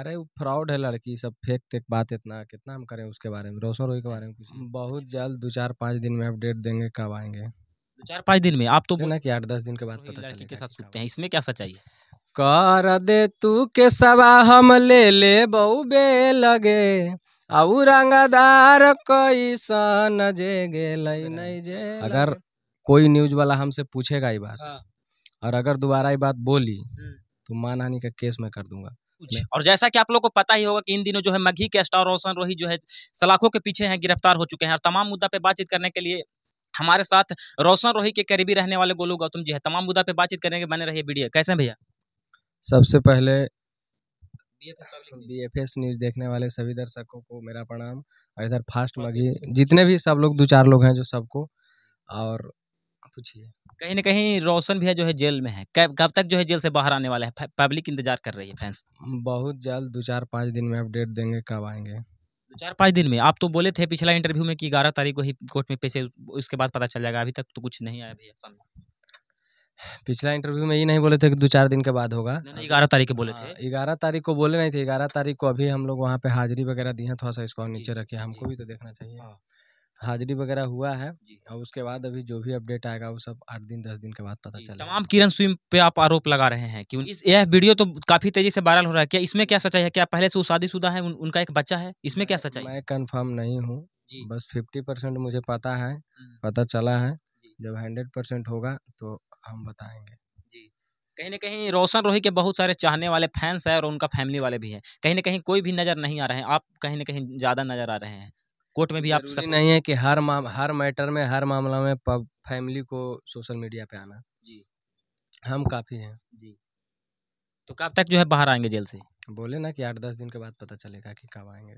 अरे वो फ्रॉड है लड़की सब फेक तेक बात इतना कितना हम करें उसके बारे में रोशन रोई के बारे में कुछ बहुत जल्द दो चार पाँच दिन में अपडेट देंगे कब आएंगे दो चार पाँच दिन में आप तो बोला कि आठ दस दिन के बाद पता लड़की के साथ सुनते हैं इसमें क्या सच्चाई है कर दे तू के सवा हम ले ले बहु बे लगे हाँ। आऊ कोई कैसन जे गेलै नहीं जे अगर कोई न्यूज वाला हमसे पूछेगा ये बात हाँ। और अगर दोबारा ये बात बोली हम्म। तो मानहानि का केस मैं कर दूंगा और जैसा कि आप लोग को पता ही होगा कि इन दिनों जो है मघी के स्टार रोशन रोही जो है सलाखों के पीछे हैं गिरफ्तार हो चुके हैं और तमाम मुद्दा पे बातचीत करने के लिए हमारे साथ रोशन रोही के करीबी रहने वाले गोलू गौतम जी है तमाम मुद्दा पे बातचीत करने के बने रही वीडियो कैसे भैया सबसे पहले बी एफ एस न्यूज़ देखने वाले सभी दर्शकों को मेरा प्रणाम और इधर फास्ट मघी जितने भी सब लोग दो चार लोग हैं जो सबको और पूछिए कहीं ना कहीं रोशन भैया जो है जेल में है कब तक जो है जेल से बाहर आने वाला है पब्लिक इंतजार कर रही है फैंस बहुत जल्द दो चार पाँच दिन में अपडेट देंगे कब आएंगे दो चार पाँच दिन में आप तो बोले थे पिछला इंटरव्यू में कि ग्यारह तारीख को ही कोर्ट में पैसे उसके बाद पता चल जाएगा अभी तक तो कुछ नहीं आया भैया सामने पिछला इंटरव्यू में ये नहीं बोले थे कि दो चार दिन के बाद होगा ग्यारह तारीख को बोले थे हाँ, ग्यारह तारीख को बोले नहीं थे ग्यारह तारीख को अभी हम लोग वहाँ पे हाजिरी वगैरह दी है थोड़ा सा इसको नीचे रखे हमको भी तो देखना चाहिए हाँ। हाजिरी वगैरह हुआ है और उसके बाद अभी जो भी अपडेट आएगा वो सब आठ दिन दस दिन के बाद पता चलेगा तमाम किरण स्विम पे आप आरोप लगा रहे हैं कि इस यह वीडियो तो काफी तेजी से वायरल हो रहा है क्या इसमें क्या सच्चाई है क्या पहले से वो शादीशुदा है उन, उनका एक बच्चा है इसमें क्या सच्चाई मैं कंफर्म नहीं हूँ बस फिफ्टी परसेंट मुझे पता है हम्म। पता चला है जब हंड्रेड परसेंट होगा तो हम बताएंगे कहीं ना कहीं रोशन रोही के बहुत सारे चाहने वाले फैंस हैं और उनका फैमिली वाले भी हैं कहीं ना कहीं कोई भी नज़र नहीं आ रहे हैं आप कहीं ना कहीं ज़्यादा नज़र आ रहे हैं कोर्ट में भी आप सब नहीं है कि हर माम हर मैटर में हर मामला में फैमिली को सोशल मीडिया पे आना जी हम काफ़ी हैं जी तो कब तक जो है बाहर आएंगे जेल से बोले ना कि आठ दस दिन के बाद पता चलेगा कि कब आएंगे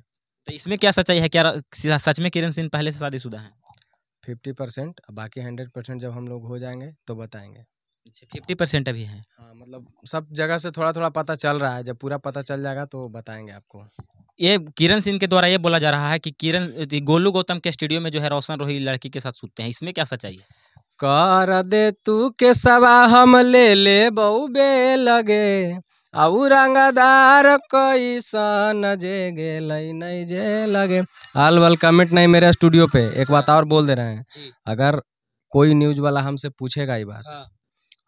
तो इसमें क्या सच्चाई है क्या सच में किरण सिंह पहले से शादीशुदा है फिफ्टी परसेंट बाकी हंड्रेड परसेंट जब हम लोग हो जाएंगे तो बताएंगे अच्छा फिफ्टी परसेंट अभी है हाँ मतलब सब जगह से थोड़ा थोड़ा पता चल रहा है जब पूरा पता चल जाएगा तो बताएंगे आपको ये किरण सिंह के द्वारा ये बोला जा रहा है कि किरण गोलू गौतम के स्टूडियो में जो है रोशन रोही लड़की के साथ सूते हैं इसमें क्या सच्चाई है कर दे तू के सवा हम ले ले बहु बे लगे आऊ रंगदार जे गे लई नहीं जे लगे हाल वाल कमेंट नहीं मेरे स्टूडियो पे एक अच्छा। बात और बोल दे रहे हैं अगर कोई न्यूज वाला हमसे पूछेगा ये बात हाँ।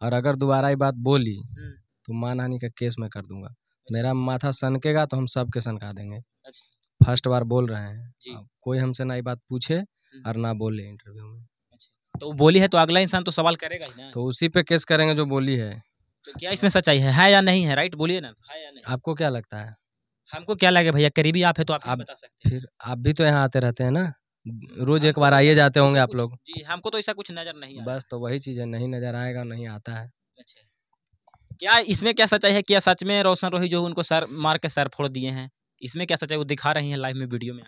और अगर दोबारा ये बात बोली हम्म। तो मान हानि का केस मैं कर दूंगा मेरा माथा सनकेगा तो हम सबके सनका देंगे अच्छा। फर्स्ट बार बोल रहे हैं कोई हमसे ना ये बात पूछे हम्म। और ना बोले इंटरव्यू में अच्छा। तो बोली है तो अगला इंसान तो सवाल करेगा ही ना तो उसी पे केस करेंगे जो बोली है तो क्या इसमें सच्चाई है है या नहीं है राइट बोलिए ना है या नहीं आपको क्या लगता है हमको क्या लगे भैया करीबी आप है तो आप, बता सकते फिर आप भी तो यहाँ आते रहते हैं ना रोज एक बार तो आइए जाते होंगे आप लोग जी हमको तो ऐसा कुछ नजर नहीं बस तो वही चीज़ है नहीं नजर आएगा नहीं आता है अच्छा क्या इसमें क्या सच्चाई है क्या सच में रोशन रोही जो उनको सर मार के सर फोड़ दिए हैं इसमें क्या सच्चाई वो दिखा रही हैं लाइव में वीडियो में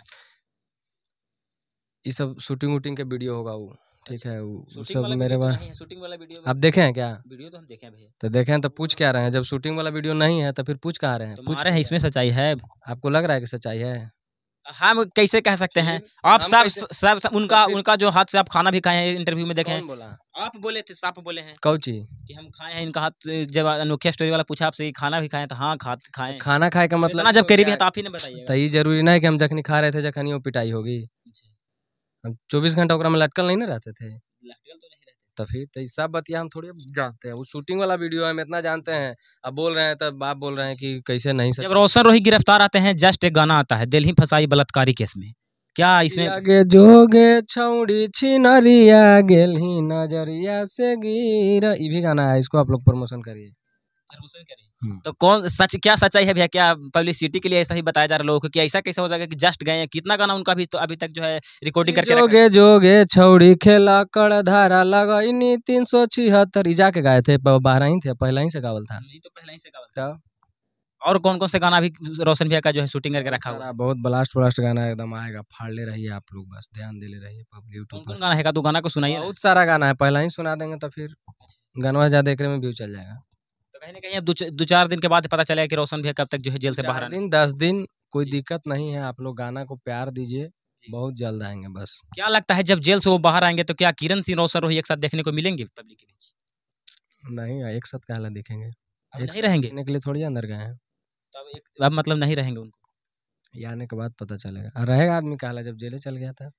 ये सब शूटिंग वूटिंग का वीडियो होगा वो ठीक अच्छा। है वो सब मेरे तो पास शूटिंग वाला वीडियो आप देखे हैं क्या वीडियो तो हम देखे भैया तो देखे हैं तो पूछ क्या रहे हैं जब शूटिंग वाला वीडियो नहीं है तो फिर पूछ कहा रहे हैं तो पूछ रहे हैं इसमें सच्चाई है आपको लग रहा है कि सच्चाई है हम कैसे कह सकते हैं आप सब सब उनका तो उनका जो हाथ से आप खाना भी खाए हैं इंटरव्यू में देखे आप बोले थे साफ बोले हैं कौची कि हम खाए हैं इनका हाथ जब अनोखिया स्टोरी वाला पूछा आपसे खाना भी खाए तो हाँ खा तो खाए खाना खाए का तो मतलब जब करीब है तो आप ही ने बताइए तो ये जरूरी ना है कि हम जखनी खा रहे थे जखनी वो पिटाई होगी हम चौबीस घंटा में लटकल नहीं ना रहते थे तो फिर तो सब बतिया हम थोड़ी जानते हैं वो शूटिंग वाला वीडियो है हम इतना जानते हैं अब बोल रहे हैं तब आप बोल रहे हैं कि कैसे नहीं जब रोशन रोही गिरफ्तार आते हैं जस्ट एक गाना आता है दिल्ली फसाई बलात्कारी केस में क्या इसमें आगे जोगे छौड़ी छिनरिया गेल ही नजरिया से गिर ये भी गाना है इसको आप लोग प्रमोशन करिए हम्म। तो कौन सच क्या सच्चाई है भैया क्या पब्लिसिटी के लिए ऐसा ही बताया जा रहा है लोगों को कि ऐसा कैसे हो जाएगा कि जस्ट गए हैं कितना गाना उनका भी तो अभी तक जो है रिकॉर्डिंग करके जोगे जोगे छौड़ी खेला कड़ धारा लगा इन्हीं तीन सौ छिहत्तर के गाए थे बारह ही थे पहला ही से गावल था तो पहला ही से गावल था और कौन कौन से गाना भी रोशन भैया का जो है शूटिंग करके रखा हुआ बहुत ब्लास्ट ब्लास्ट गाना एकदम आएगा फाड़ ले रही है आप लोग बस ध्यान दे ले रही है कौन गाना है का तो गाना को सुनाइए बहुत सारा गाना है पहला ही सुना देंगे तो फिर अच्छा। गाना ज्यादा देखने में व्यू चल जाएगा कहीं ना कहीं दो, दो चार दिन के बाद पता चलेगा कि रोशन भैया कब तक जो है जेल से बाहर दिन दस दिन कोई दिक्कत नहीं है आप लोग गाना को प्यार दीजिए बहुत जल्द आएंगे बस क्या लगता है जब जेल से वो बाहर आएंगे तो क्या किरण सिंह रोशन रोही एक साथ देखने को मिलेंगे पब्लिक के बीच नहीं एक साथ कहला देखेंगे एक नहीं रहेंगे के लिए थोड़ी अंदर गए हैं तो अब मतलब नहीं रहेंगे उनको आने के बाद पता चलेगा रहेगा आदमी कहला जब जेल चल गया था